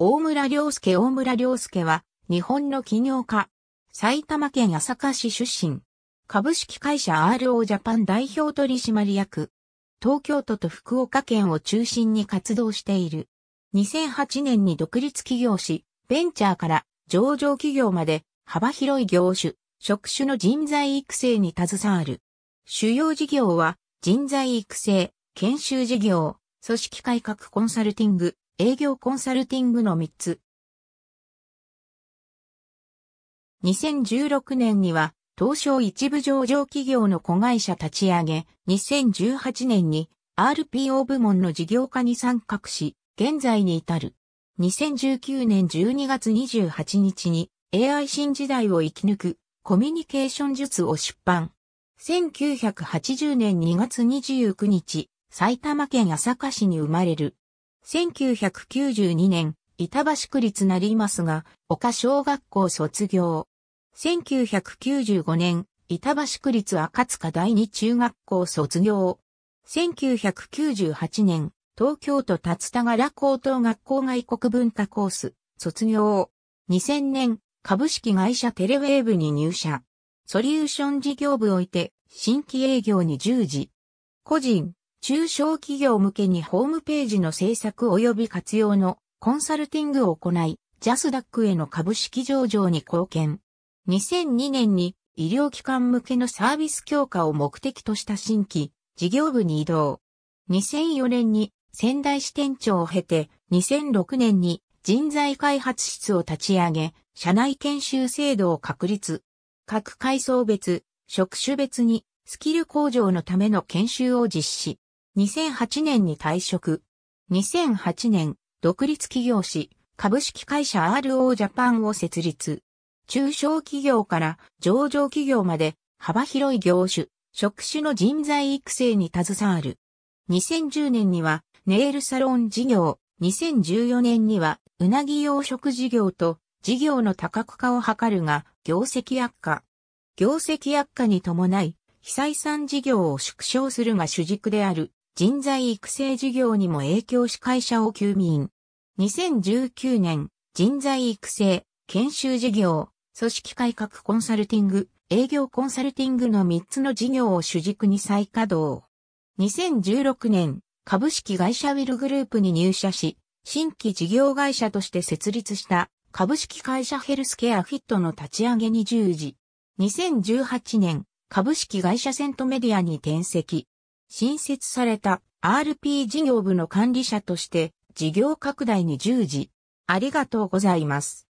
大村良介大村良介は、日本の企業家。埼玉県朝霞市出身。株式会社 RO ジャパン代表取締役。東京都と福岡県を中心に活動している。2008年に独立起業し、ベンチャーから上場企業まで幅広い業種、職種の人材育成に携わる。主要事業は人材育成、研修事業、組織改革コンサルティング、営業コンサルティングの3つ。2016年には、東証一部上場企業の子会社立ち上げ、2018年に RPO 部門の事業化に参画し、現在に至る。2019年12月28日に AI 新時代を生き抜くコミュニケーション術を出版。1980年2月29日、埼玉県朝霞市に生まれる。1992年、板橋区立成ますが、岡小学校卒業。1995年、板橋区立赤塚第二中学校卒業。1998年、東京都立田柄高等学校外国文化コース、卒業。2000年、株式会社テレウェーブに入社。ソリューション事業部置いて、新規営業に従事。個人、中小企業向けにホームページの制作及び活用のコンサルティングを行い、ジャスダックへの株式上場に貢献。2002年に医療機関向けのサービス強化を目的とした新規事業部に移動。2004年に仙台支店長を経て、2006年に人材開発室を立ち上げ、社内研修制度を確立。各階層別、職種別にスキル向上のための研修を実施。2008年に退職。2008年、独立企業し、株式会社 RO ジャパンを設立。中小企業から上場企業まで幅広い業種、職種の人材育成に携わる。2010年にはネイルサロン事業、2014年にはうなぎ養殖事業と事業の多角化を図るが業績悪化。業績悪化に伴い、被災産事業を縮小するが主軸である人材育成事業にも影響し会社を休眠。2019年、人材育成、研修事業、組織改革コンサルティング、営業コンサルティングの3つの事業を主軸に再稼働。2016年、株式会社ウィルグループに入社し、新規事業会社として設立した株式会社ヘルスケアフィットの立ち上げに従事。2018年、株式会社セントメディアに転籍。新設された RP 事業部の管理者として事業拡大に従事。ありがとうございます。